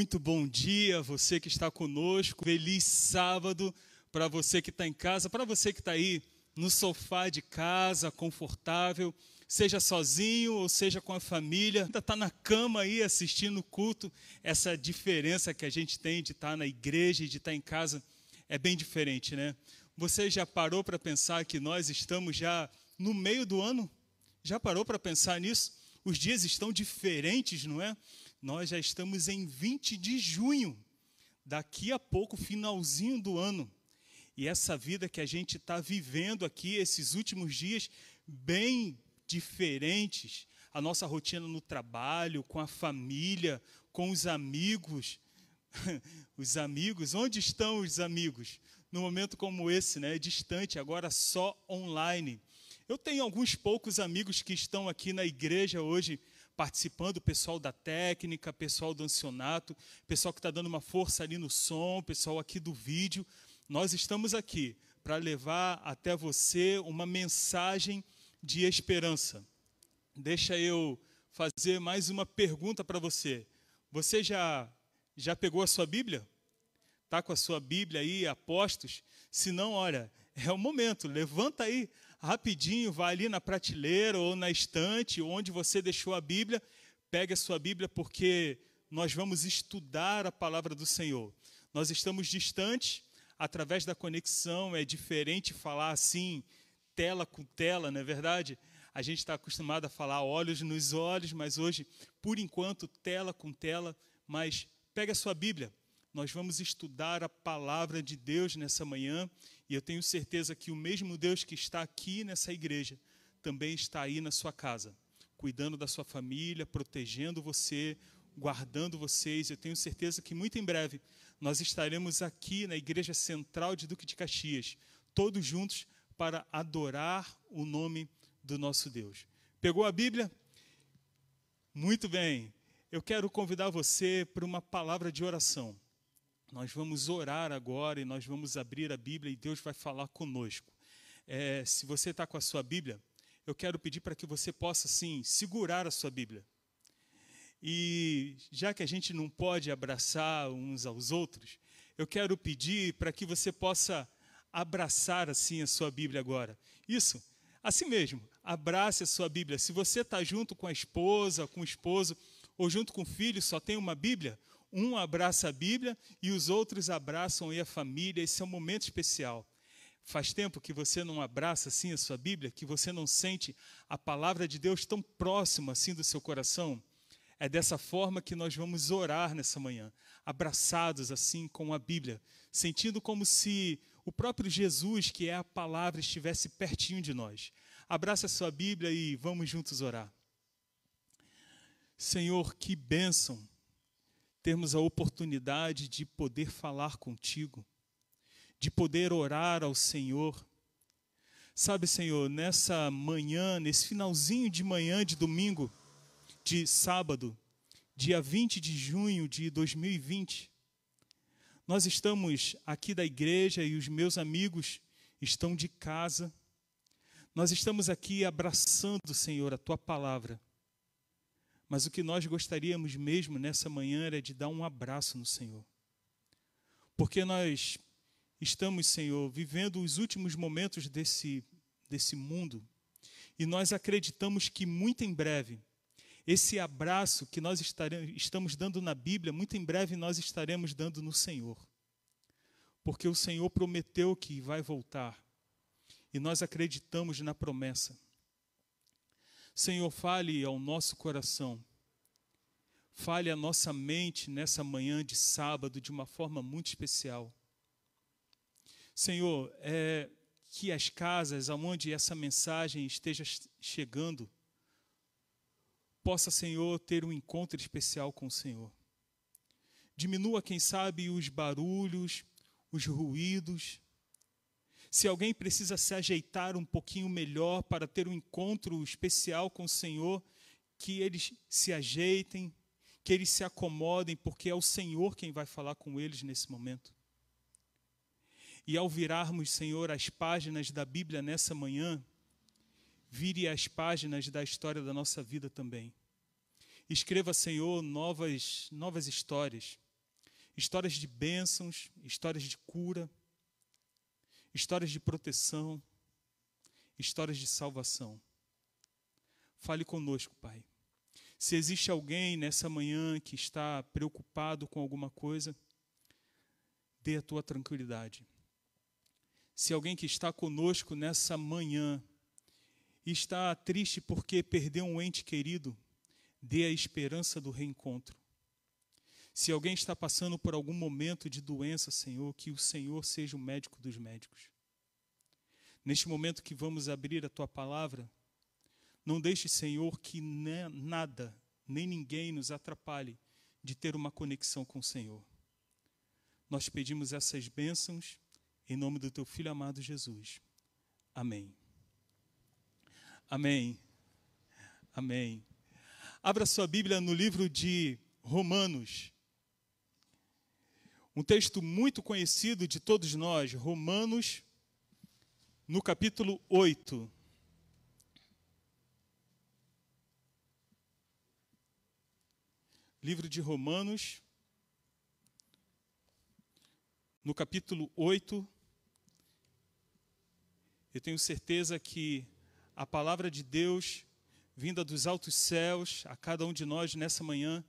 Muito bom dia, você que está conosco. Feliz sábado para você que está em casa, para você que está aí no sofá de casa, confortável, seja sozinho ou seja com a família, ainda está na cama aí assistindo o culto. Essa diferença que a gente tem de estar tá na igreja e de estar tá em casa é bem diferente, né? Você já parou para pensar que nós estamos já no meio do ano? Já parou para pensar nisso? Os dias estão diferentes, não é? Nós já estamos em 20 de junho, daqui a pouco, finalzinho do ano. E essa vida que a gente está vivendo aqui, esses últimos dias, bem diferentes, a nossa rotina no trabalho, com a família, com os amigos. os amigos, onde estão os amigos? Num momento como esse, né? É distante, agora só online. Eu tenho alguns poucos amigos que estão aqui na igreja hoje participando, o pessoal da técnica, pessoal do ancionato, pessoal que está dando uma força ali no som, pessoal aqui do vídeo. Nós estamos aqui para levar até você uma mensagem de esperança. Deixa eu fazer mais uma pergunta para você. Você já já pegou a sua Bíblia? Tá com a sua Bíblia aí, apostos? Se não, olha, é o momento. Levanta aí rapidinho, vá ali na prateleira ou na estante, onde você deixou a Bíblia, pegue a sua Bíblia, porque nós vamos estudar a palavra do Senhor. Nós estamos distantes, através da conexão, é diferente falar assim, tela com tela, não é verdade? A gente está acostumado a falar olhos nos olhos, mas hoje, por enquanto, tela com tela. Mas pega a sua Bíblia, nós vamos estudar a palavra de Deus nessa manhã e eu tenho certeza que o mesmo Deus que está aqui nessa igreja também está aí na sua casa, cuidando da sua família, protegendo você, guardando vocês. Eu tenho certeza que muito em breve nós estaremos aqui na Igreja Central de Duque de Caxias, todos juntos para adorar o nome do nosso Deus. Pegou a Bíblia? Muito bem. Eu quero convidar você para uma palavra de oração. Nós vamos orar agora e nós vamos abrir a Bíblia e Deus vai falar conosco. É, se você está com a sua Bíblia, eu quero pedir para que você possa, sim, segurar a sua Bíblia. E já que a gente não pode abraçar uns aos outros, eu quero pedir para que você possa abraçar assim a sua Bíblia agora. Isso, assim mesmo, abrace a sua Bíblia. Se você está junto com a esposa, com o esposo, ou junto com o filho, só tem uma Bíblia, um abraça a Bíblia e os outros abraçam a família. Esse é um momento especial. Faz tempo que você não abraça assim a sua Bíblia, que você não sente a palavra de Deus tão próxima assim do seu coração? É dessa forma que nós vamos orar nessa manhã, abraçados assim com a Bíblia, sentindo como se o próprio Jesus, que é a palavra, estivesse pertinho de nós. Abraça a sua Bíblia e vamos juntos orar. Senhor, que bênção termos a oportunidade de poder falar contigo, de poder orar ao Senhor. Sabe, Senhor, nessa manhã, nesse finalzinho de manhã de domingo, de sábado, dia 20 de junho de 2020, nós estamos aqui da igreja e os meus amigos estão de casa. Nós estamos aqui abraçando, Senhor, a tua palavra mas o que nós gostaríamos mesmo nessa manhã era de dar um abraço no Senhor. Porque nós estamos, Senhor, vivendo os últimos momentos desse, desse mundo e nós acreditamos que muito em breve, esse abraço que nós estaremos, estamos dando na Bíblia, muito em breve nós estaremos dando no Senhor. Porque o Senhor prometeu que vai voltar e nós acreditamos na promessa. Senhor, fale ao nosso coração, fale à nossa mente nessa manhã de sábado de uma forma muito especial. Senhor, é, que as casas aonde essa mensagem esteja chegando, possa, Senhor, ter um encontro especial com o Senhor. Diminua, quem sabe, os barulhos, os ruídos, se alguém precisa se ajeitar um pouquinho melhor para ter um encontro especial com o Senhor, que eles se ajeitem, que eles se acomodem, porque é o Senhor quem vai falar com eles nesse momento. E ao virarmos, Senhor, as páginas da Bíblia nessa manhã, vire as páginas da história da nossa vida também. Escreva, Senhor, novas, novas histórias. Histórias de bênçãos, histórias de cura, histórias de proteção, histórias de salvação. Fale conosco, Pai. Se existe alguém nessa manhã que está preocupado com alguma coisa, dê a tua tranquilidade. Se alguém que está conosco nessa manhã está triste porque perdeu um ente querido, dê a esperança do reencontro. Se alguém está passando por algum momento de doença, Senhor, que o Senhor seja o médico dos médicos. Neste momento que vamos abrir a tua palavra, não deixe, Senhor, que né, nada, nem ninguém nos atrapalhe de ter uma conexão com o Senhor. Nós pedimos essas bênçãos em nome do teu filho amado Jesus. Amém. Amém. Amém. Abra sua Bíblia no livro de Romanos, um texto muito conhecido de todos nós, Romanos, no capítulo 8. Livro de Romanos, no capítulo 8. Eu tenho certeza que a palavra de Deus, vinda dos altos céus, a cada um de nós nessa manhã,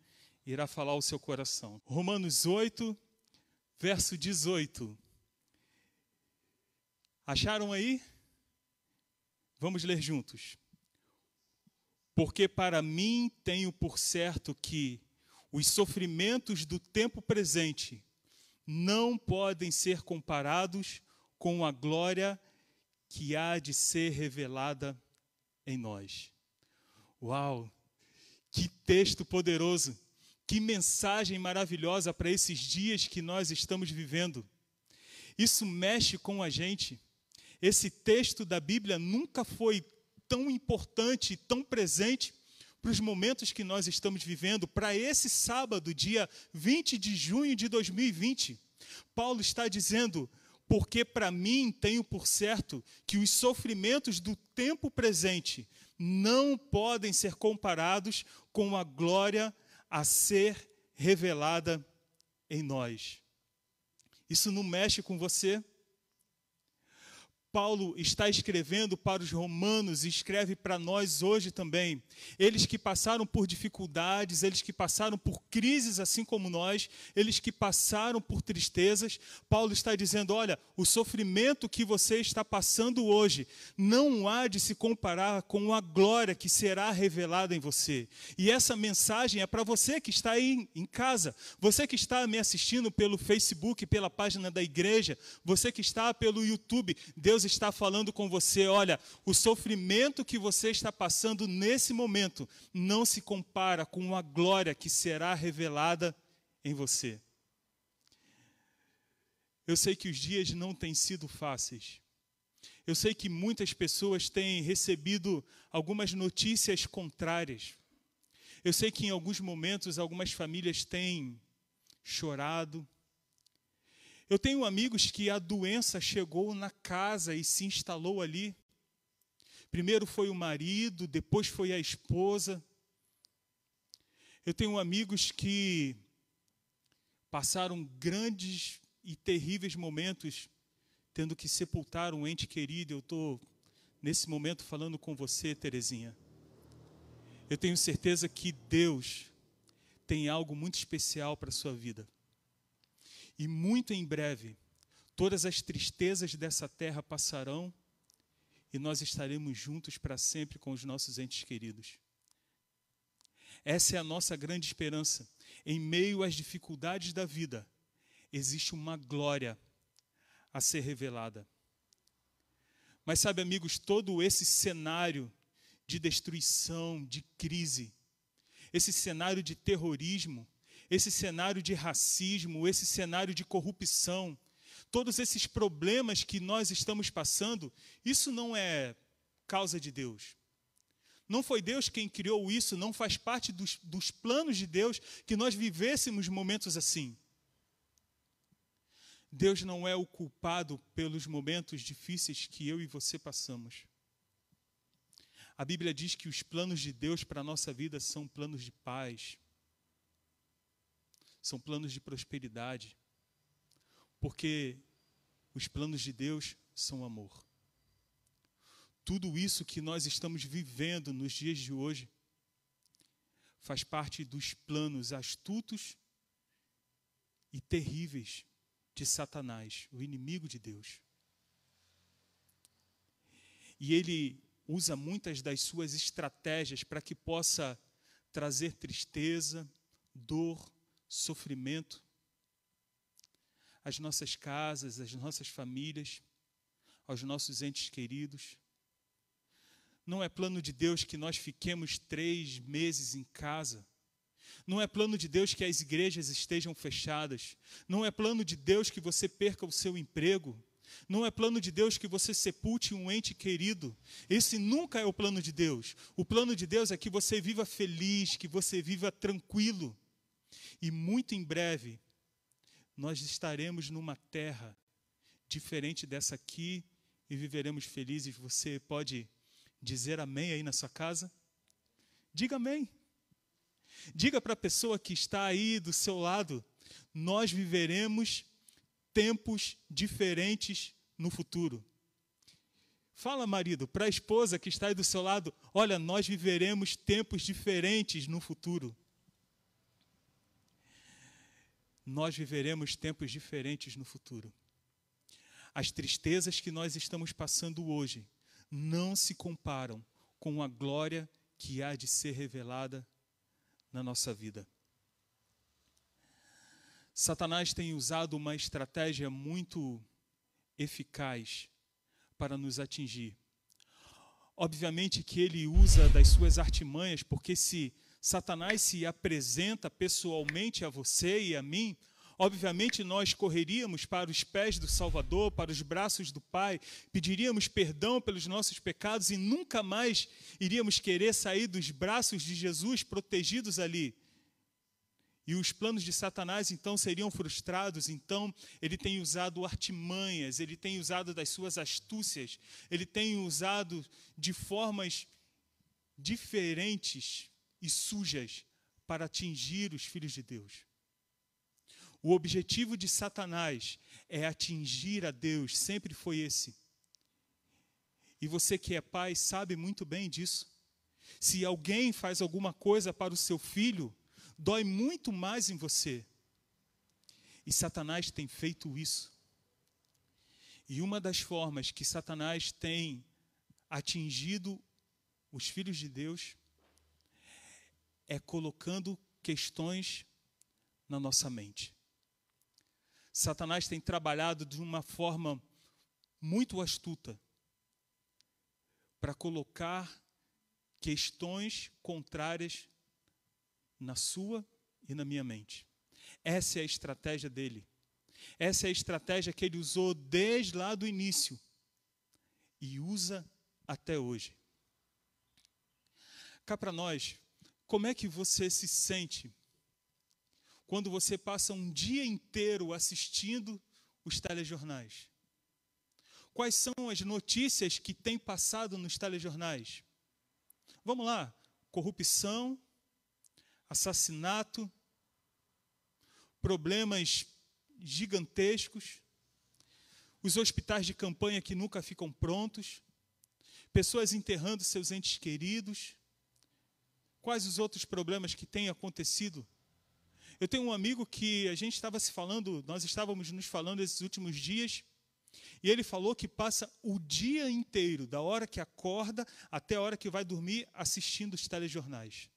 irá falar ao seu coração. Romanos 8, verso 18. Acharam aí? Vamos ler juntos. Porque para mim tenho por certo que os sofrimentos do tempo presente não podem ser comparados com a glória que há de ser revelada em nós. Uau! Que texto poderoso! Que mensagem maravilhosa para esses dias que nós estamos vivendo. Isso mexe com a gente. Esse texto da Bíblia nunca foi tão importante, tão presente para os momentos que nós estamos vivendo, para esse sábado, dia 20 de junho de 2020. Paulo está dizendo: porque para mim tenho por certo que os sofrimentos do tempo presente não podem ser comparados com a glória a ser revelada em nós. Isso não mexe com você? Paulo está escrevendo para os romanos e escreve para nós hoje também. Eles que passaram por dificuldades, eles que passaram por crises assim como nós, eles que passaram por tristezas, Paulo está dizendo: olha, o sofrimento que você está passando hoje não há de se comparar com a glória que será revelada em você. E essa mensagem é para você que está aí em casa, você que está me assistindo pelo Facebook, pela página da igreja, você que está pelo YouTube. Deus Deus está falando com você: olha, o sofrimento que você está passando nesse momento não se compara com a glória que será revelada em você. Eu sei que os dias não têm sido fáceis. Eu sei que muitas pessoas têm recebido algumas notícias contrárias. Eu sei que em alguns momentos algumas famílias têm chorado, eu tenho amigos que a doença chegou na casa e se instalou ali. Primeiro foi o marido, depois foi a esposa. Eu tenho amigos que passaram grandes e terríveis momentos tendo que sepultar um ente querido. Eu estou, nesse momento, falando com você, Terezinha. Eu tenho certeza que Deus tem algo muito especial para a sua vida. E muito em breve, todas as tristezas dessa terra passarão e nós estaremos juntos para sempre com os nossos entes queridos. Essa é a nossa grande esperança. Em meio às dificuldades da vida, existe uma glória a ser revelada. Mas sabe, amigos, todo esse cenário de destruição, de crise, esse cenário de terrorismo, esse cenário de racismo, esse cenário de corrupção, todos esses problemas que nós estamos passando, isso não é causa de Deus. Não foi Deus quem criou isso, não faz parte dos, dos planos de Deus que nós vivêssemos momentos assim. Deus não é o culpado pelos momentos difíceis que eu e você passamos. A Bíblia diz que os planos de Deus para a nossa vida são planos de paz, são planos de prosperidade, porque os planos de Deus são amor. Tudo isso que nós estamos vivendo nos dias de hoje faz parte dos planos astutos e terríveis de Satanás, o inimigo de Deus. E ele usa muitas das suas estratégias para que possa trazer tristeza, dor, sofrimento, as nossas casas, as nossas famílias, aos nossos entes queridos. Não é plano de Deus que nós fiquemos três meses em casa. Não é plano de Deus que as igrejas estejam fechadas. Não é plano de Deus que você perca o seu emprego. Não é plano de Deus que você sepulte um ente querido. Esse nunca é o plano de Deus. O plano de Deus é que você viva feliz, que você viva tranquilo. E muito em breve, nós estaremos numa terra diferente dessa aqui e viveremos felizes. Você pode dizer amém aí na sua casa? Diga amém. Diga para a pessoa que está aí do seu lado: nós viveremos tempos diferentes no futuro. Fala, marido, para a esposa que está aí do seu lado: olha, nós viveremos tempos diferentes no futuro. nós viveremos tempos diferentes no futuro. As tristezas que nós estamos passando hoje não se comparam com a glória que há de ser revelada na nossa vida. Satanás tem usado uma estratégia muito eficaz para nos atingir. Obviamente que ele usa das suas artimanhas, porque se Satanás se apresenta pessoalmente a você e a mim, obviamente nós correríamos para os pés do Salvador, para os braços do Pai, pediríamos perdão pelos nossos pecados e nunca mais iríamos querer sair dos braços de Jesus protegidos ali. E os planos de Satanás então seriam frustrados, então ele tem usado artimanhas, ele tem usado das suas astúcias, ele tem usado de formas diferentes e sujas para atingir os filhos de Deus. O objetivo de Satanás é atingir a Deus, sempre foi esse. E você que é pai sabe muito bem disso. Se alguém faz alguma coisa para o seu filho, dói muito mais em você. E Satanás tem feito isso. E uma das formas que Satanás tem atingido os filhos de Deus é colocando questões na nossa mente. Satanás tem trabalhado de uma forma muito astuta para colocar questões contrárias na sua e na minha mente. Essa é a estratégia dele. Essa é a estratégia que ele usou desde lá do início e usa até hoje. Cá para nós, como é que você se sente quando você passa um dia inteiro assistindo os telejornais? Quais são as notícias que tem passado nos telejornais? Vamos lá: corrupção, assassinato, problemas gigantescos, os hospitais de campanha que nunca ficam prontos, pessoas enterrando seus entes queridos, Quais os outros problemas que têm acontecido? Eu tenho um amigo que a gente estava se falando, nós estávamos nos falando esses últimos dias, e ele falou que passa o dia inteiro, da hora que acorda até a hora que vai dormir, assistindo os telejornais.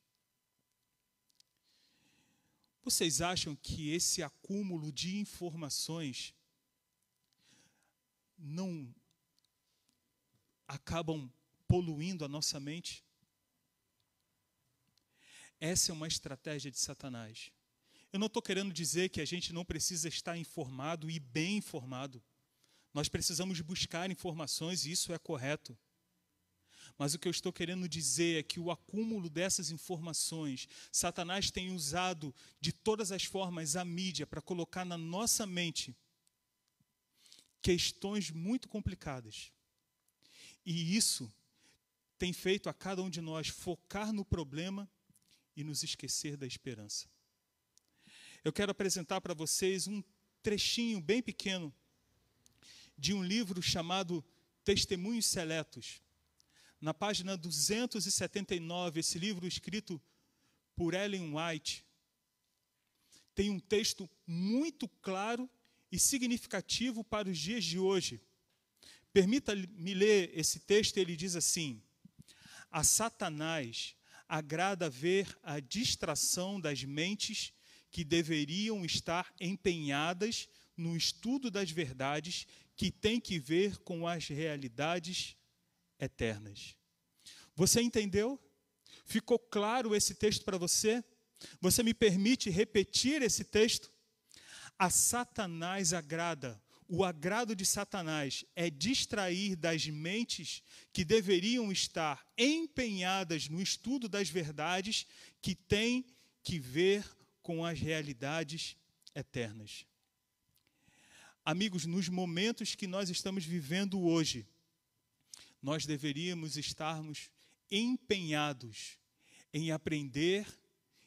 Vocês acham que esse acúmulo de informações não acabam poluindo a nossa mente? Essa é uma estratégia de Satanás. Eu não estou querendo dizer que a gente não precisa estar informado e bem informado. Nós precisamos buscar informações e isso é correto. Mas o que eu estou querendo dizer é que o acúmulo dessas informações, Satanás tem usado de todas as formas a mídia para colocar na nossa mente questões muito complicadas. E isso tem feito a cada um de nós focar no problema e nos esquecer da esperança. Eu quero apresentar para vocês um trechinho bem pequeno de um livro chamado Testemunhos Seletos. Na página 279, esse livro escrito por Ellen White tem um texto muito claro e significativo para os dias de hoje. Permita-me ler esse texto, ele diz assim: A Satanás agrada ver a distração das mentes que deveriam estar empenhadas no estudo das verdades que têm que ver com as realidades eternas. Você entendeu? Ficou claro esse texto para você? Você me permite repetir esse texto? A Satanás agrada o agrado de Satanás é distrair das mentes que deveriam estar empenhadas no estudo das verdades que têm que ver com as realidades eternas. Amigos, nos momentos que nós estamos vivendo hoje, nós deveríamos estarmos empenhados em aprender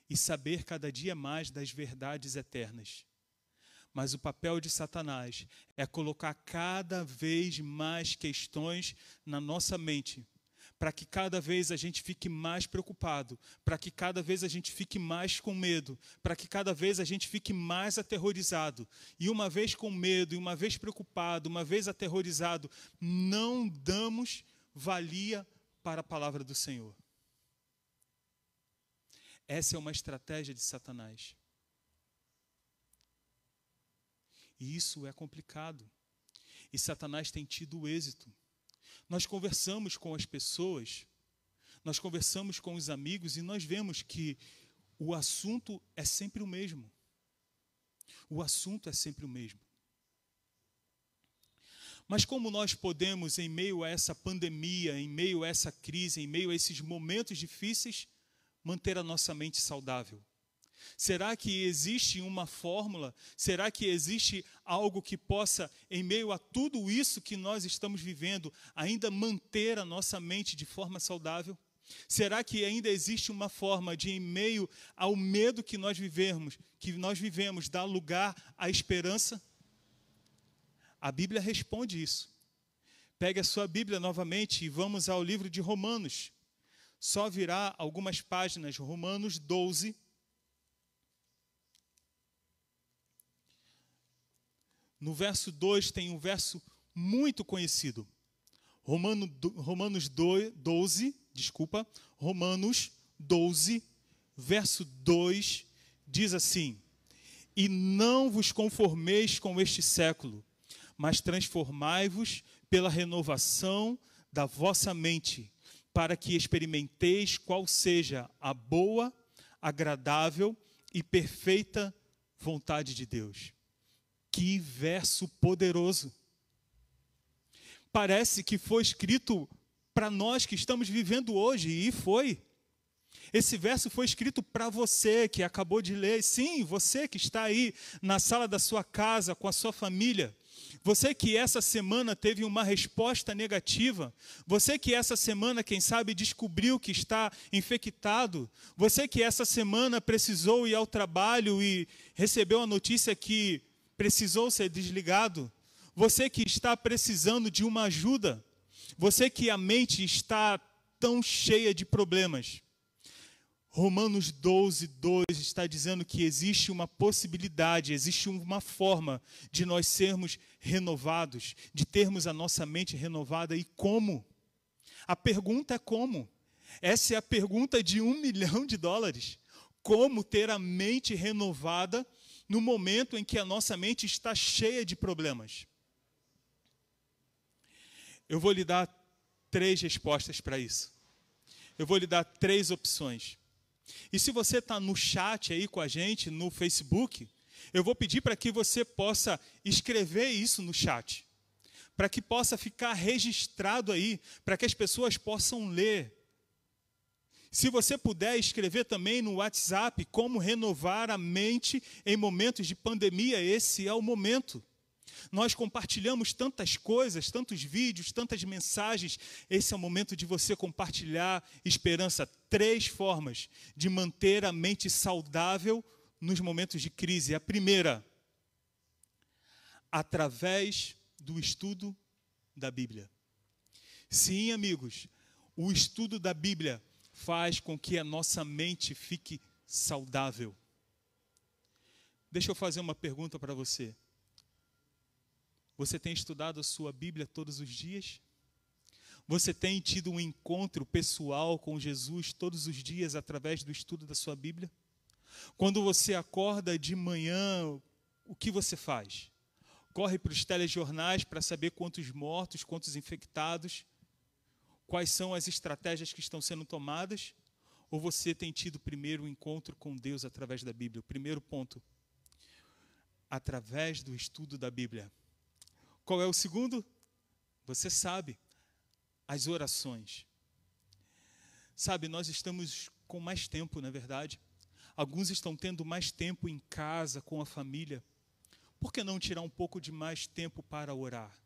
e saber cada dia mais das verdades eternas. Mas o papel de Satanás é colocar cada vez mais questões na nossa mente, para que cada vez a gente fique mais preocupado, para que cada vez a gente fique mais com medo, para que cada vez a gente fique mais aterrorizado. E uma vez com medo, e uma vez preocupado, uma vez aterrorizado, não damos valia para a palavra do Senhor. Essa é uma estratégia de Satanás. E isso é complicado. E Satanás tem tido êxito. Nós conversamos com as pessoas, nós conversamos com os amigos e nós vemos que o assunto é sempre o mesmo. O assunto é sempre o mesmo. Mas como nós podemos, em meio a essa pandemia, em meio a essa crise, em meio a esses momentos difíceis, manter a nossa mente saudável? Será que existe uma fórmula? Será que existe algo que possa, em meio a tudo isso que nós estamos vivendo, ainda manter a nossa mente de forma saudável? Será que ainda existe uma forma de, em meio ao medo que nós vivemos, que nós vivemos, dar lugar à esperança? A Bíblia responde isso. Pegue a sua Bíblia novamente e vamos ao livro de Romanos. Só virá algumas páginas, Romanos 12, No verso 2 tem um verso muito conhecido. Romano, Romanos 12, desculpa, Romanos 12, verso 2, diz assim: E não vos conformeis com este século, mas transformai-vos pela renovação da vossa mente, para que experimenteis qual seja a boa, agradável e perfeita vontade de Deus. Que verso poderoso! Parece que foi escrito para nós que estamos vivendo hoje, e foi. Esse verso foi escrito para você que acabou de ler, sim, você que está aí na sala da sua casa com a sua família. Você que essa semana teve uma resposta negativa, você que essa semana, quem sabe, descobriu que está infectado, você que essa semana precisou ir ao trabalho e recebeu a notícia que precisou ser desligado, você que está precisando de uma ajuda, você que a mente está tão cheia de problemas. Romanos 12, 2 está dizendo que existe uma possibilidade, existe uma forma de nós sermos renovados, de termos a nossa mente renovada. E como? A pergunta é como? Essa é a pergunta de um milhão de dólares. Como ter a mente renovada no momento em que a nossa mente está cheia de problemas? Eu vou lhe dar três respostas para isso. Eu vou lhe dar três opções. E se você está no chat aí com a gente, no Facebook, eu vou pedir para que você possa escrever isso no chat, para que possa ficar registrado aí, para que as pessoas possam ler, se você puder escrever também no WhatsApp como renovar a mente em momentos de pandemia, esse é o momento. Nós compartilhamos tantas coisas, tantos vídeos, tantas mensagens. Esse é o momento de você compartilhar esperança. Três formas de manter a mente saudável nos momentos de crise. A primeira, através do estudo da Bíblia. Sim, amigos, o estudo da Bíblia faz com que a nossa mente fique saudável. Deixa eu fazer uma pergunta para você. Você tem estudado a sua Bíblia todos os dias? Você tem tido um encontro pessoal com Jesus todos os dias através do estudo da sua Bíblia? Quando você acorda de manhã, o que você faz? Corre para os telejornais para saber quantos mortos, quantos infectados quais são as estratégias que estão sendo tomadas, ou você tem tido primeiro o encontro com Deus através da Bíblia? O primeiro ponto, através do estudo da Bíblia. Qual é o segundo? Você sabe, as orações. Sabe, nós estamos com mais tempo, na é verdade. Alguns estão tendo mais tempo em casa, com a família. Por que não tirar um pouco de mais tempo para orar?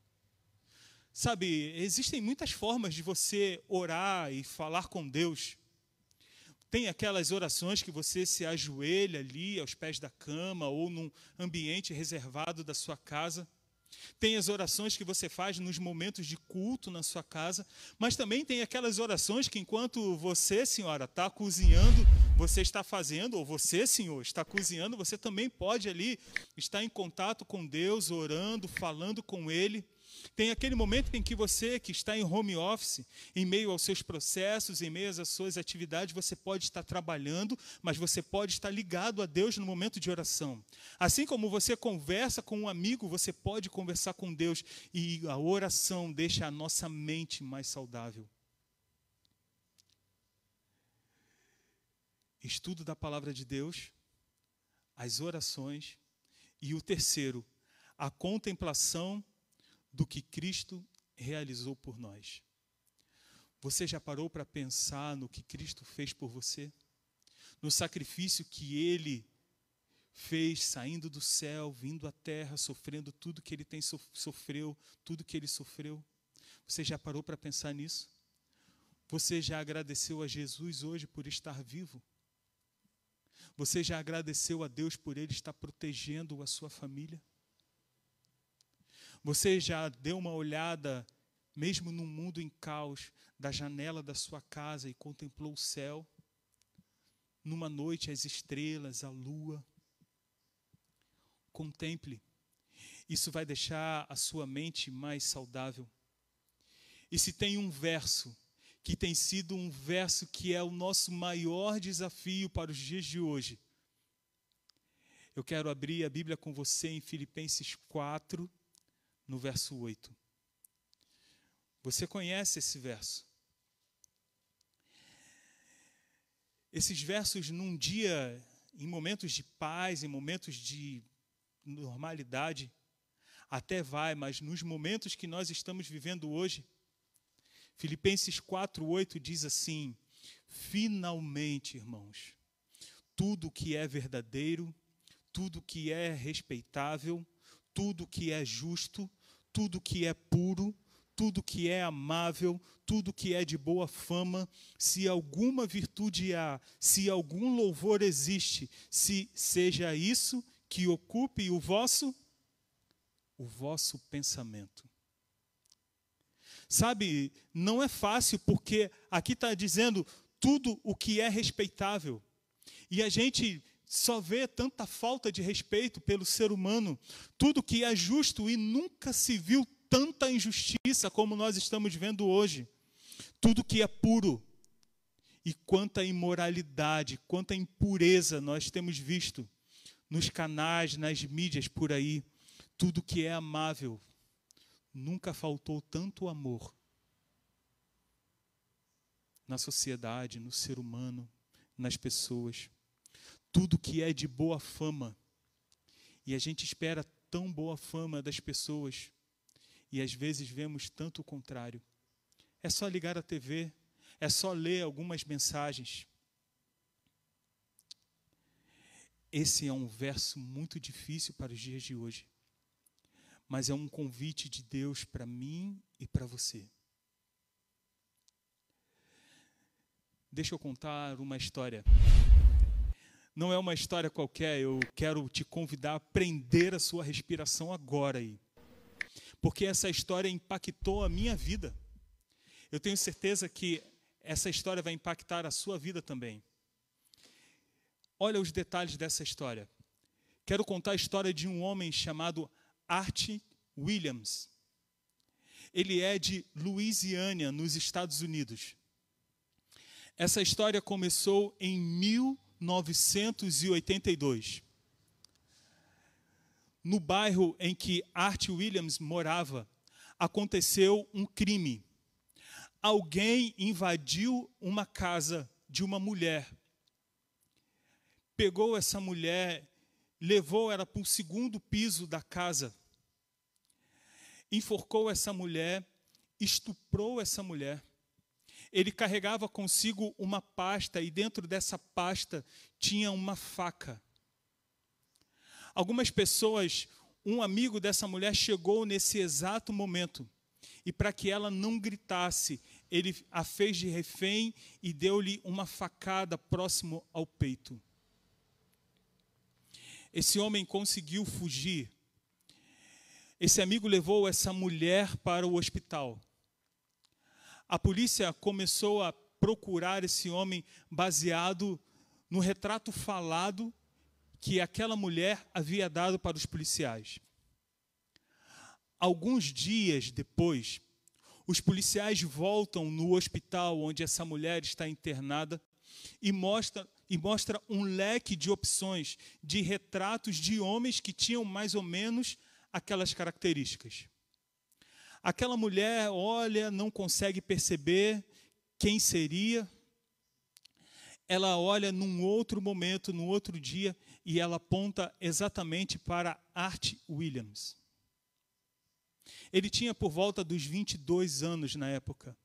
Sabe, existem muitas formas de você orar e falar com Deus. Tem aquelas orações que você se ajoelha ali aos pés da cama ou num ambiente reservado da sua casa. Tem as orações que você faz nos momentos de culto na sua casa, mas também tem aquelas orações que, enquanto você, senhora, está cozinhando, você está fazendo, ou você, senhor, está cozinhando, você também pode ali estar em contato com Deus, orando, falando com Ele. Tem aquele momento em que você, que está em home office, em meio aos seus processos, em meio às suas atividades, você pode estar trabalhando, mas você pode estar ligado a Deus no momento de oração. Assim como você conversa com um amigo, você pode conversar com Deus. E a oração deixa a nossa mente mais saudável. Estudo da palavra de Deus, as orações, e o terceiro, a contemplação do que Cristo realizou por nós. Você já parou para pensar no que Cristo fez por você? No sacrifício que ele fez saindo do céu, vindo à terra, sofrendo tudo que ele tem sofreu, tudo que ele sofreu? Você já parou para pensar nisso? Você já agradeceu a Jesus hoje por estar vivo? Você já agradeceu a Deus por ele estar protegendo a sua família? Você já deu uma olhada, mesmo num mundo em caos, da janela da sua casa e contemplou o céu? Numa noite, as estrelas, a lua. Contemple. Isso vai deixar a sua mente mais saudável. E se tem um verso que tem sido um verso que é o nosso maior desafio para os dias de hoje. Eu quero abrir a Bíblia com você em Filipenses 4, no verso 8. Você conhece esse verso. Esses versos, num dia, em momentos de paz, em momentos de normalidade, até vai, mas nos momentos que nós estamos vivendo hoje, Filipenses 4,8 diz assim: Finalmente, irmãos, tudo que é verdadeiro, tudo que é respeitável, tudo que é justo, tudo que é puro, tudo que é amável, tudo que é de boa fama, se alguma virtude há, se algum louvor existe, se seja isso que ocupe o vosso o vosso pensamento. Sabe, não é fácil porque aqui está dizendo tudo o que é respeitável. E a gente só vê tanta falta de respeito pelo ser humano, tudo que é justo e nunca se viu tanta injustiça como nós estamos vendo hoje, tudo que é puro e quanta imoralidade, quanta impureza nós temos visto nos canais, nas mídias por aí, tudo que é amável. Nunca faltou tanto amor na sociedade, no ser humano, nas pessoas tudo que é de boa fama. E a gente espera tão boa fama das pessoas e às vezes vemos tanto o contrário. É só ligar a TV, é só ler algumas mensagens. Esse é um verso muito difícil para os dias de hoje, mas é um convite de Deus para mim e para você. Deixa eu contar uma história não é uma história qualquer. Eu quero te convidar a prender a sua respiração agora aí. Porque essa história impactou a minha vida. Eu tenho certeza que essa história vai impactar a sua vida também. Olha os detalhes dessa história. Quero contar a história de um homem chamado Art Williams. Ele é de Louisiana, nos Estados Unidos. Essa história começou em 1900 1982. No bairro em que Art Williams morava, aconteceu um crime. Alguém invadiu uma casa de uma mulher. Pegou essa mulher, levou ela para o segundo piso da casa. Enforcou essa mulher, estuprou essa mulher ele carregava consigo uma pasta e dentro dessa pasta tinha uma faca. Algumas pessoas, um amigo dessa mulher chegou nesse exato momento e para que ela não gritasse, ele a fez de refém e deu-lhe uma facada próximo ao peito. Esse homem conseguiu fugir. Esse amigo levou essa mulher para o hospital. A polícia começou a procurar esse homem baseado no retrato falado que aquela mulher havia dado para os policiais. Alguns dias depois, os policiais voltam no hospital onde essa mulher está internada e mostra, e mostra um leque de opções de retratos de homens que tinham mais ou menos aquelas características. Aquela mulher olha, não consegue perceber quem seria. Ela olha num outro momento, num outro dia, e ela aponta exatamente para Art Williams. Ele tinha por volta dos 22 anos na época,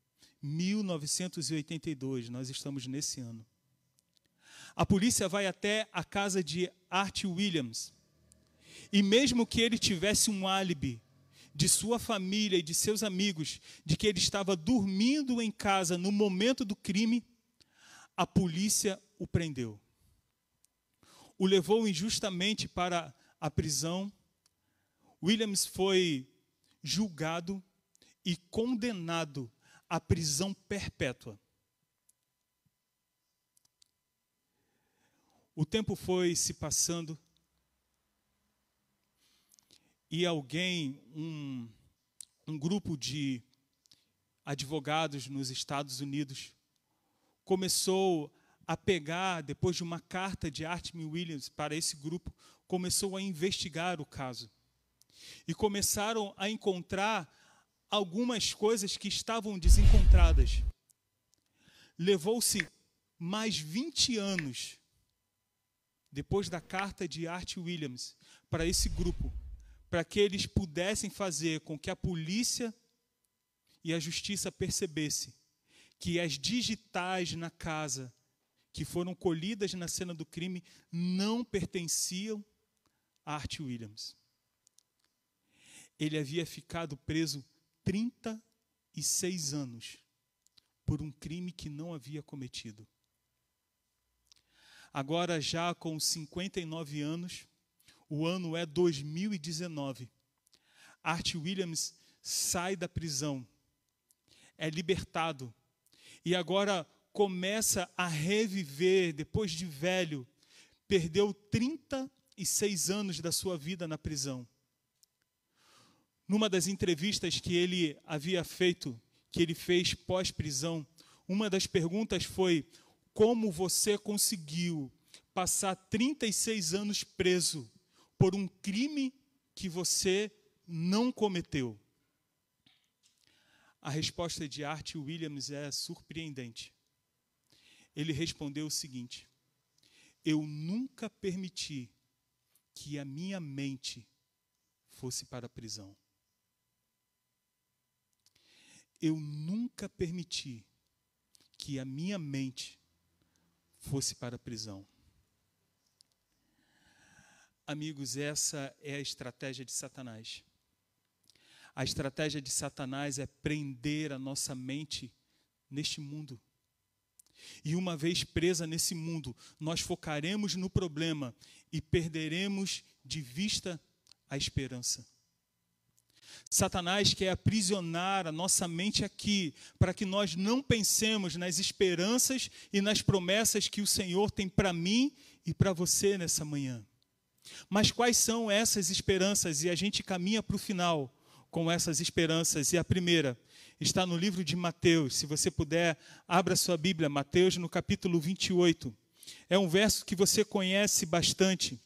1982, nós estamos nesse ano. A polícia vai até a casa de Art Williams. E mesmo que ele tivesse um álibi, de sua família e de seus amigos de que ele estava dormindo em casa no momento do crime, a polícia o prendeu. O levou injustamente para a prisão. Williams foi julgado e condenado à prisão perpétua. O tempo foi se passando e alguém, um, um grupo de advogados nos Estados Unidos, começou a pegar, depois de uma carta de Arthur Williams para esse grupo, começou a investigar o caso. E começaram a encontrar algumas coisas que estavam desencontradas. Levou-se mais 20 anos depois da carta de Art Williams para esse grupo para que eles pudessem fazer com que a polícia e a justiça percebesse que as digitais na casa que foram colhidas na cena do crime não pertenciam a Art Williams. Ele havia ficado preso 36 anos por um crime que não havia cometido. Agora, já com 59 anos, o ano é 2019. Art Williams sai da prisão, é libertado e agora começa a reviver depois de velho. Perdeu 36 anos da sua vida na prisão. Numa das entrevistas que ele havia feito, que ele fez pós-prisão, uma das perguntas foi: como você conseguiu passar 36 anos preso? por um crime que você não cometeu? A resposta de Art Williams é surpreendente. Ele respondeu o seguinte: Eu nunca permiti que a minha mente fosse para a prisão. Eu nunca permiti que a minha mente fosse para a prisão. Amigos, essa é a estratégia de Satanás. A estratégia de Satanás é prender a nossa mente neste mundo. E uma vez presa nesse mundo, nós focaremos no problema e perderemos de vista a esperança. Satanás quer aprisionar a nossa mente aqui, para que nós não pensemos nas esperanças e nas promessas que o Senhor tem para mim e para você nessa manhã. Mas quais são essas esperanças? E a gente caminha para o final com essas esperanças. E a primeira está no livro de Mateus. Se você puder, abra sua Bíblia, Mateus, no capítulo 28. É um verso que você conhece bastante.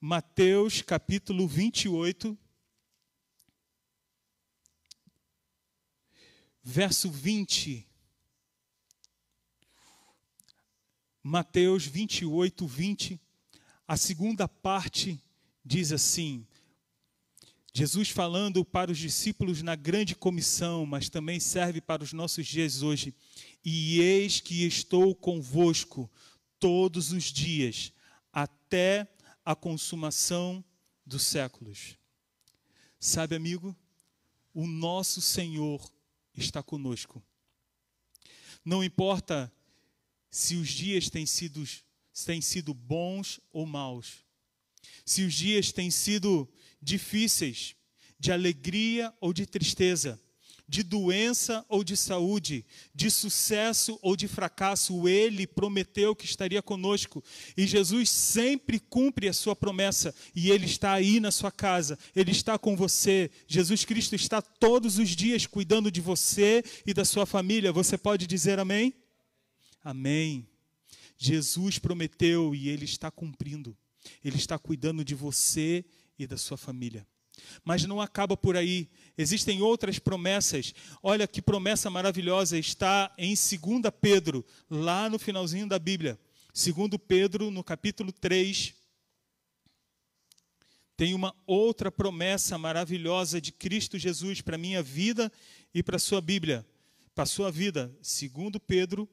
Mateus, capítulo 28, verso 20. Mateus 28, 20 a segunda parte diz assim: Jesus falando para os discípulos na grande comissão, mas também serve para os nossos dias hoje. E eis que estou convosco todos os dias, até a consumação dos séculos. Sabe, amigo, o nosso Senhor está conosco. Não importa se os dias têm sido têm sido bons ou maus, se os dias têm sido difíceis, de alegria ou de tristeza, de doença ou de saúde, de sucesso ou de fracasso, ele prometeu que estaria conosco. E Jesus sempre cumpre a sua promessa, e ele está aí na sua casa, ele está com você. Jesus Cristo está todos os dias cuidando de você e da sua família. Você pode dizer amém? Amém. Jesus prometeu e ele está cumprindo. Ele está cuidando de você e da sua família. Mas não acaba por aí. Existem outras promessas. Olha que promessa maravilhosa está em 2 Pedro, lá no finalzinho da Bíblia. 2 Pedro, no capítulo 3, tem uma outra promessa maravilhosa de Cristo Jesus para a minha vida e para a sua Bíblia. Para a sua vida. 2 Pedro,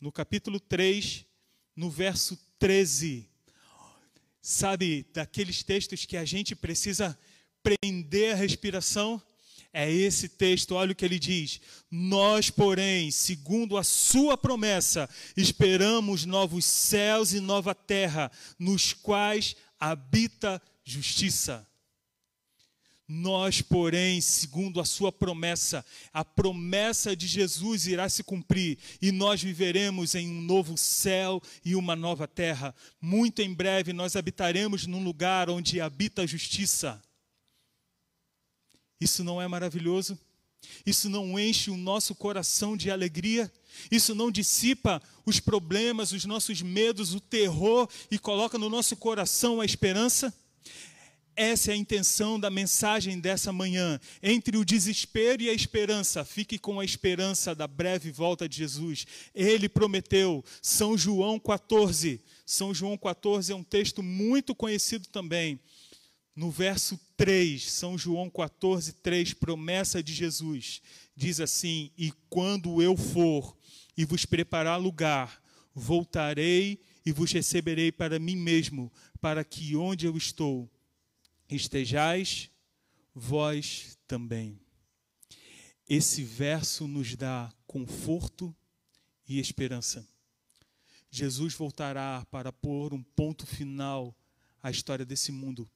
no capítulo 3, no verso 13. Sabe, daqueles textos que a gente precisa prender a respiração? É esse texto, olha o que ele diz: Nós, porém, segundo a sua promessa, esperamos novos céus e nova terra, nos quais habita justiça. Nós, porém, segundo a sua promessa, a promessa de Jesus irá se cumprir e nós viveremos em um novo céu e uma nova terra. Muito em breve nós habitaremos num lugar onde habita a justiça. Isso não é maravilhoso? Isso não enche o nosso coração de alegria? Isso não dissipa os problemas, os nossos medos, o terror e coloca no nosso coração a esperança? Essa é a intenção da mensagem dessa manhã. Entre o desespero e a esperança, fique com a esperança da breve volta de Jesus. Ele prometeu. São João 14. São João 14 é um texto muito conhecido também. No verso 3, São João 14, 3, promessa de Jesus, diz assim: E quando eu for e vos preparar lugar, voltarei e vos receberei para mim mesmo, para que onde eu estou, estejais vós também. Esse verso nos dá conforto e esperança. Jesus voltará para pôr um ponto final à história desse mundo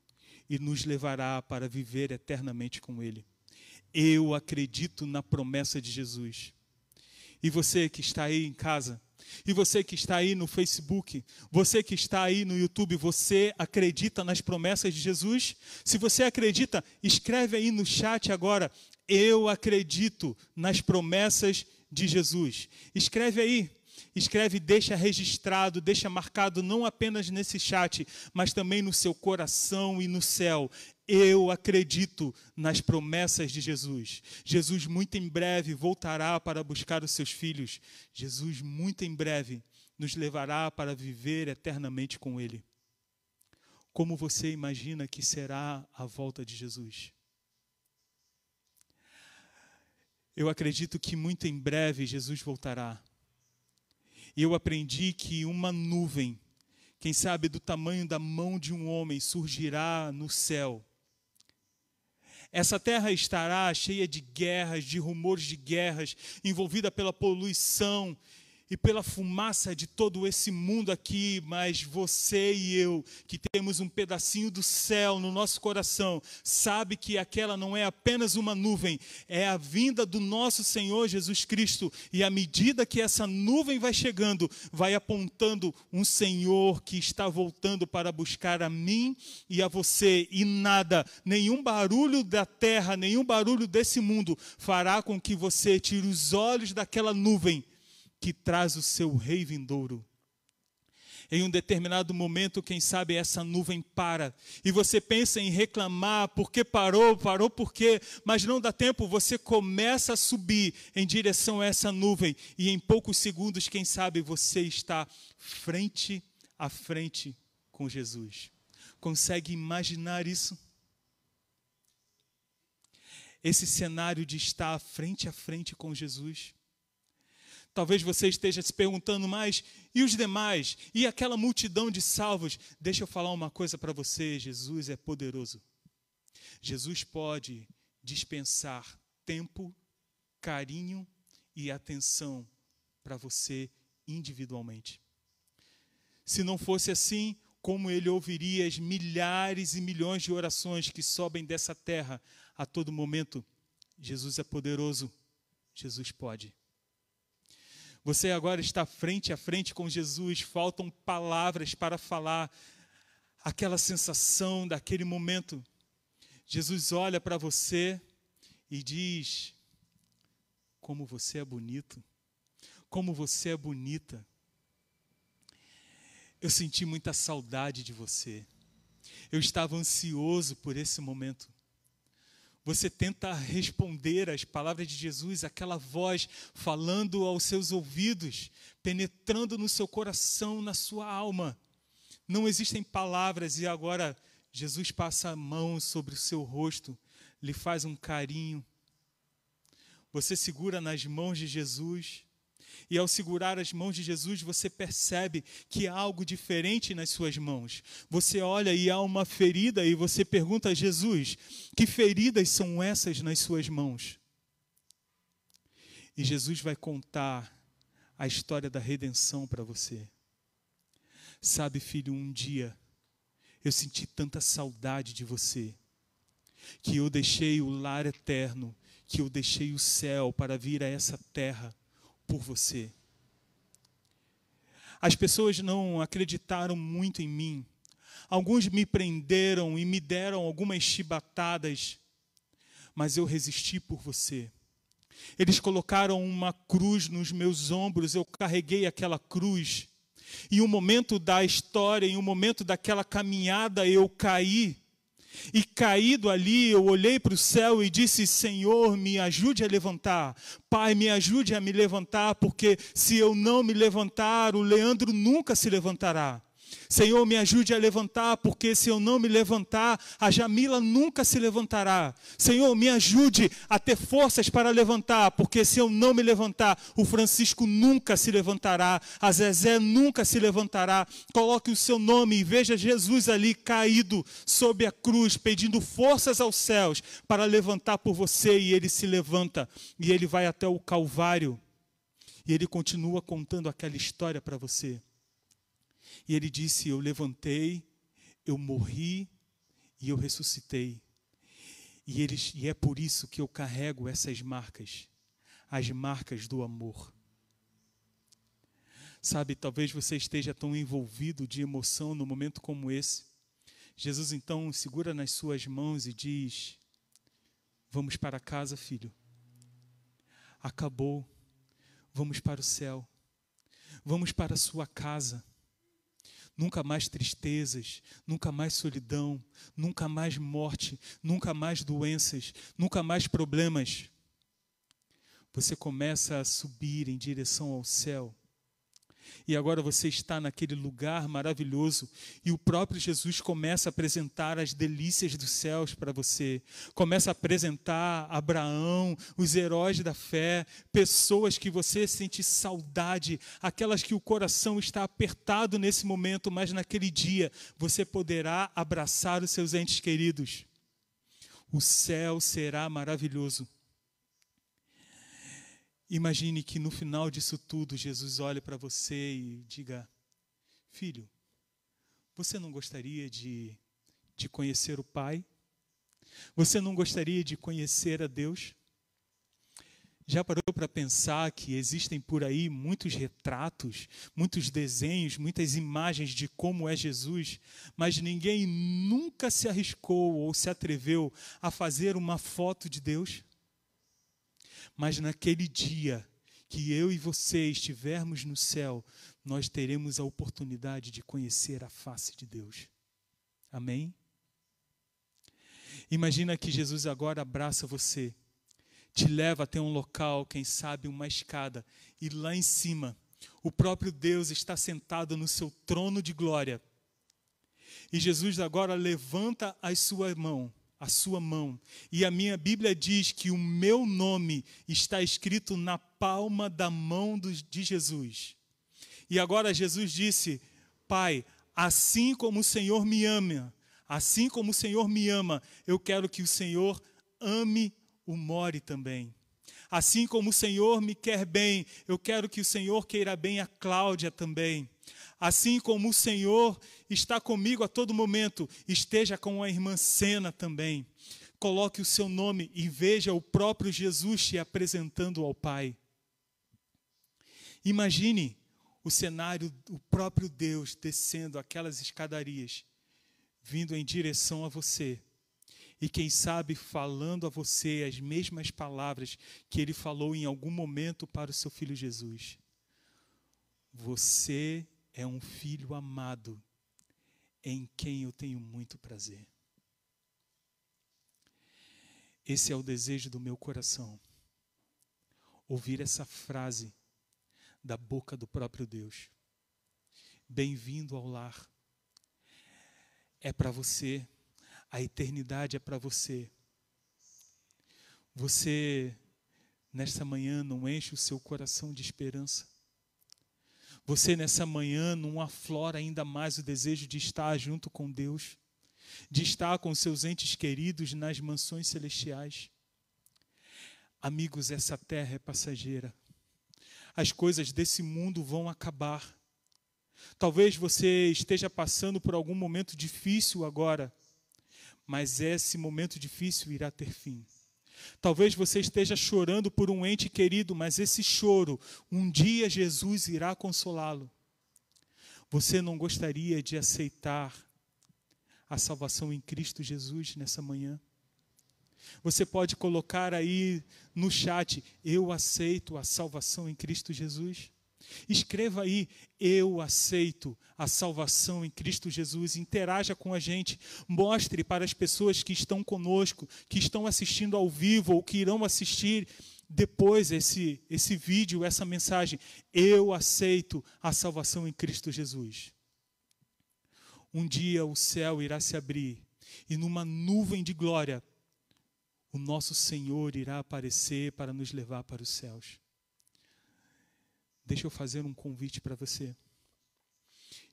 e nos levará para viver eternamente com Ele. Eu acredito na promessa de Jesus. E você que está aí em casa, e você que está aí no Facebook, você que está aí no YouTube, você acredita nas promessas de Jesus? Se você acredita, escreve aí no chat agora: Eu acredito nas promessas de Jesus. Escreve aí. Escreve, deixa registrado, deixa marcado não apenas nesse chat, mas também no seu coração e no céu. Eu acredito nas promessas de Jesus. Jesus muito em breve voltará para buscar os seus filhos. Jesus muito em breve nos levará para viver eternamente com Ele. Como você imagina que será a volta de Jesus? Eu acredito que muito em breve Jesus voltará. E eu aprendi que uma nuvem, quem sabe do tamanho da mão de um homem, surgirá no céu essa terra estará cheia de guerras, de rumores de guerras, envolvida pela poluição e pela fumaça de todo esse mundo aqui, mas você e eu, que temos um pedacinho do céu no nosso coração, sabe que aquela não é apenas uma nuvem, é a vinda do nosso Senhor Jesus Cristo, e à medida que essa nuvem vai chegando, vai apontando um Senhor que está voltando para buscar a mim e a você, e nada, nenhum barulho da terra, nenhum barulho desse mundo fará com que você tire os olhos daquela nuvem que traz o seu rei vindouro. Em um determinado momento, quem sabe essa nuvem para e você pensa em reclamar porque parou, parou por quê, mas não dá tempo, você começa a subir em direção a essa nuvem e em poucos segundos, quem sabe, você está frente a frente com Jesus. Consegue imaginar isso? Esse cenário de estar frente a frente com Jesus? Talvez você esteja se perguntando mais, e os demais? E aquela multidão de salvos? Deixa eu falar uma coisa para você: Jesus é poderoso. Jesus pode dispensar tempo, carinho e atenção para você individualmente. Se não fosse assim, como ele ouviria as milhares e milhões de orações que sobem dessa terra a todo momento? Jesus é poderoso, Jesus pode. Você agora está frente a frente com Jesus, faltam palavras para falar aquela sensação daquele momento. Jesus olha para você e diz: Como você é bonito, como você é bonita. Eu senti muita saudade de você. Eu estava ansioso por esse momento. Você tenta responder às palavras de Jesus, aquela voz falando aos seus ouvidos, penetrando no seu coração, na sua alma. Não existem palavras e agora Jesus passa a mão sobre o seu rosto, lhe faz um carinho. Você segura nas mãos de Jesus e ao segurar as mãos de Jesus, você percebe que há algo diferente nas suas mãos. Você olha e há uma ferida e você pergunta a Jesus: que feridas são essas nas suas mãos? E Jesus vai contar a história da redenção para você. Sabe, filho, um dia eu senti tanta saudade de você, que eu deixei o lar eterno, que eu deixei o céu para vir a essa terra por você. As pessoas não acreditaram muito em mim. Alguns me prenderam e me deram algumas chibatadas, mas eu resisti por você. Eles colocaram uma cruz nos meus ombros, eu carreguei aquela cruz. E um momento da história, em um momento daquela caminhada, eu caí e caído ali, eu olhei para o céu e disse: Senhor, me ajude a levantar. Pai, me ajude a me levantar, porque se eu não me levantar, o Leandro nunca se levantará. Senhor, me ajude a levantar, porque se eu não me levantar, a Jamila nunca se levantará. Senhor, me ajude a ter forças para levantar, porque se eu não me levantar, o Francisco nunca se levantará, a Zezé nunca se levantará. Coloque o seu nome e veja Jesus ali caído sob a cruz, pedindo forças aos céus para levantar por você, e ele se levanta, e ele vai até o Calvário, e ele continua contando aquela história para você. E ele disse: Eu levantei, eu morri e eu ressuscitei. E, ele, e é por isso que eu carrego essas marcas, as marcas do amor. Sabe, talvez você esteja tão envolvido de emoção num momento como esse. Jesus então segura nas suas mãos e diz: Vamos para casa, filho. Acabou. Vamos para o céu. Vamos para a sua casa. Nunca mais tristezas, nunca mais solidão, nunca mais morte, nunca mais doenças, nunca mais problemas. Você começa a subir em direção ao céu e agora você está naquele lugar maravilhoso e o próprio Jesus começa a apresentar as delícias dos céus para você. Começa a apresentar Abraão, os heróis da fé, pessoas que você sente saudade, aquelas que o coração está apertado nesse momento, mas naquele dia você poderá abraçar os seus entes queridos. O céu será maravilhoso Imagine que no final disso tudo, Jesus olhe para você e diga: Filho, você não gostaria de, de conhecer o Pai? Você não gostaria de conhecer a Deus? Já parou para pensar que existem por aí muitos retratos, muitos desenhos, muitas imagens de como é Jesus, mas ninguém nunca se arriscou ou se atreveu a fazer uma foto de Deus? Mas naquele dia que eu e você estivermos no céu, nós teremos a oportunidade de conhecer a face de Deus. Amém? Imagina que Jesus agora abraça você, te leva até um local, quem sabe uma escada, e lá em cima, o próprio Deus está sentado no seu trono de glória. E Jesus agora levanta a sua mão a sua mão. E a minha Bíblia diz que o meu nome está escrito na palma da mão de Jesus. E agora Jesus disse: Pai, assim como o Senhor me ama, assim como o Senhor me ama, eu quero que o Senhor ame o More também. Assim como o Senhor me quer bem, eu quero que o Senhor queira bem a Cláudia também. Assim como o Senhor está comigo a todo momento, esteja com a irmã Sena também. Coloque o seu nome e veja o próprio Jesus te apresentando ao Pai. Imagine o cenário, o próprio Deus descendo aquelas escadarias, vindo em direção a você. E quem sabe falando a você as mesmas palavras que ele falou em algum momento para o seu filho Jesus. Você é um filho amado em quem eu tenho muito prazer. Esse é o desejo do meu coração. Ouvir essa frase da boca do próprio Deus. Bem-vindo ao lar. É para você. A eternidade é para você. Você, nesta manhã, não enche o seu coração de esperança. Você nessa manhã não aflora ainda mais o desejo de estar junto com Deus, de estar com seus entes queridos nas mansões celestiais. Amigos, essa terra é passageira. As coisas desse mundo vão acabar. Talvez você esteja passando por algum momento difícil agora, mas esse momento difícil irá ter fim. Talvez você esteja chorando por um ente querido, mas esse choro, um dia Jesus irá consolá-lo. Você não gostaria de aceitar a salvação em Cristo Jesus nessa manhã? Você pode colocar aí no chat: Eu aceito a salvação em Cristo Jesus. Escreva aí, eu aceito a salvação em Cristo Jesus. Interaja com a gente. Mostre para as pessoas que estão conosco, que estão assistindo ao vivo ou que irão assistir depois esse, esse vídeo, essa mensagem. Eu aceito a salvação em Cristo Jesus. Um dia o céu irá se abrir e numa nuvem de glória o nosso Senhor irá aparecer para nos levar para os céus. Deixa eu fazer um convite para você.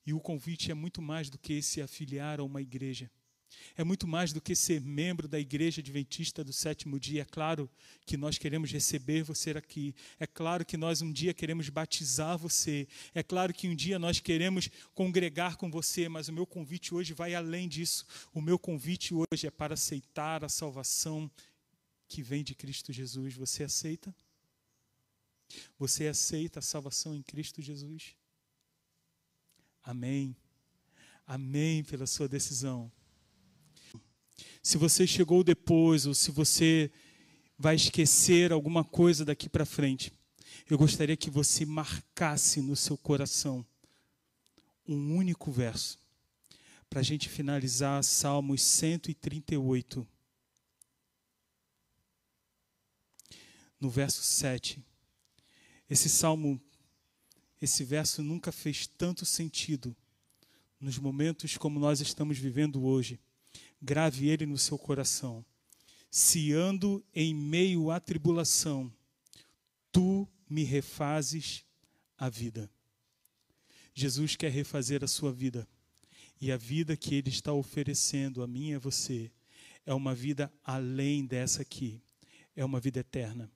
E o convite é muito mais do que se afiliar a uma igreja. É muito mais do que ser membro da Igreja Adventista do Sétimo Dia. É claro que nós queremos receber você aqui. É claro que nós um dia queremos batizar você. É claro que um dia nós queremos congregar com você. Mas o meu convite hoje vai além disso. O meu convite hoje é para aceitar a salvação que vem de Cristo Jesus. Você aceita? Você aceita a salvação em Cristo Jesus? Amém. Amém pela sua decisão. Se você chegou depois ou se você vai esquecer alguma coisa daqui para frente, eu gostaria que você marcasse no seu coração um único verso. Para a gente finalizar, Salmos 138, no verso 7. Esse salmo, esse verso nunca fez tanto sentido nos momentos como nós estamos vivendo hoje. Grave ele no seu coração. Se ando em meio à tribulação, tu me refazes a vida. Jesus quer refazer a sua vida. E a vida que ele está oferecendo a mim e a você é uma vida além dessa aqui. É uma vida eterna.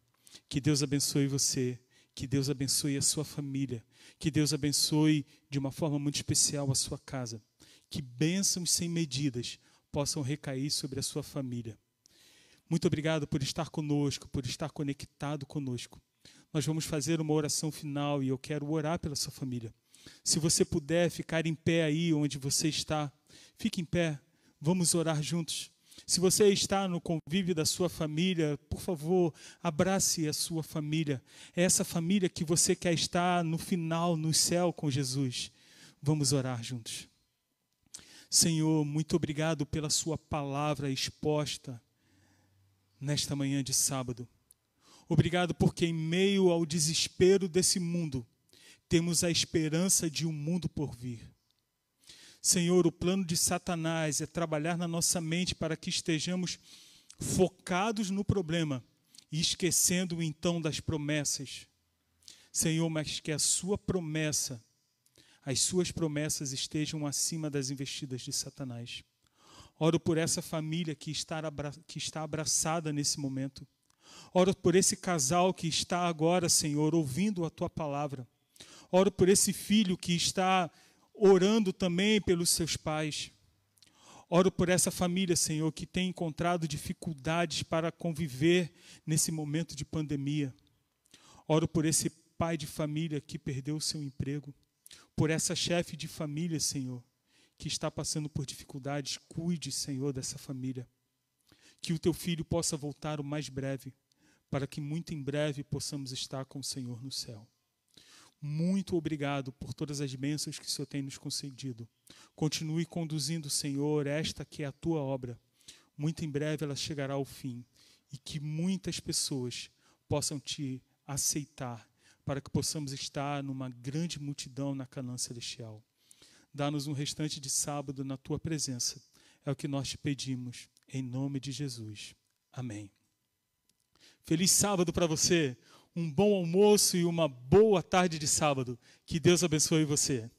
Que Deus abençoe você. Que Deus abençoe a sua família. Que Deus abençoe de uma forma muito especial a sua casa. Que bênçãos sem medidas possam recair sobre a sua família. Muito obrigado por estar conosco, por estar conectado conosco. Nós vamos fazer uma oração final e eu quero orar pela sua família. Se você puder ficar em pé aí onde você está, fique em pé. Vamos orar juntos. Se você está no convívio da sua família, por favor, abrace a sua família. É essa família que você quer estar no final, no céu com Jesus. Vamos orar juntos. Senhor, muito obrigado pela Sua palavra exposta nesta manhã de sábado. Obrigado porque, em meio ao desespero desse mundo, temos a esperança de um mundo por vir. Senhor, o plano de Satanás é trabalhar na nossa mente para que estejamos focados no problema e esquecendo então das promessas. Senhor, mas que a sua promessa, as suas promessas estejam acima das investidas de Satanás. Oro por essa família que está, que está abraçada nesse momento. Oro por esse casal que está agora, Senhor, ouvindo a tua palavra. Oro por esse filho que está orando também pelos seus pais. Oro por essa família, Senhor, que tem encontrado dificuldades para conviver nesse momento de pandemia. Oro por esse pai de família que perdeu o seu emprego, por essa chefe de família, Senhor, que está passando por dificuldades. Cuide, Senhor, dessa família. Que o teu filho possa voltar o mais breve, para que muito em breve possamos estar com o Senhor no céu. Muito obrigado por todas as bênçãos que o Senhor tem nos concedido. Continue conduzindo, Senhor, esta que é a tua obra. Muito em breve ela chegará ao fim e que muitas pessoas possam te aceitar para que possamos estar numa grande multidão na Canaã Celestial. Dá-nos um restante de sábado na tua presença. É o que nós te pedimos, em nome de Jesus. Amém. Feliz sábado para você um bom almoço e uma boa tarde de sábado. Que Deus abençoe você.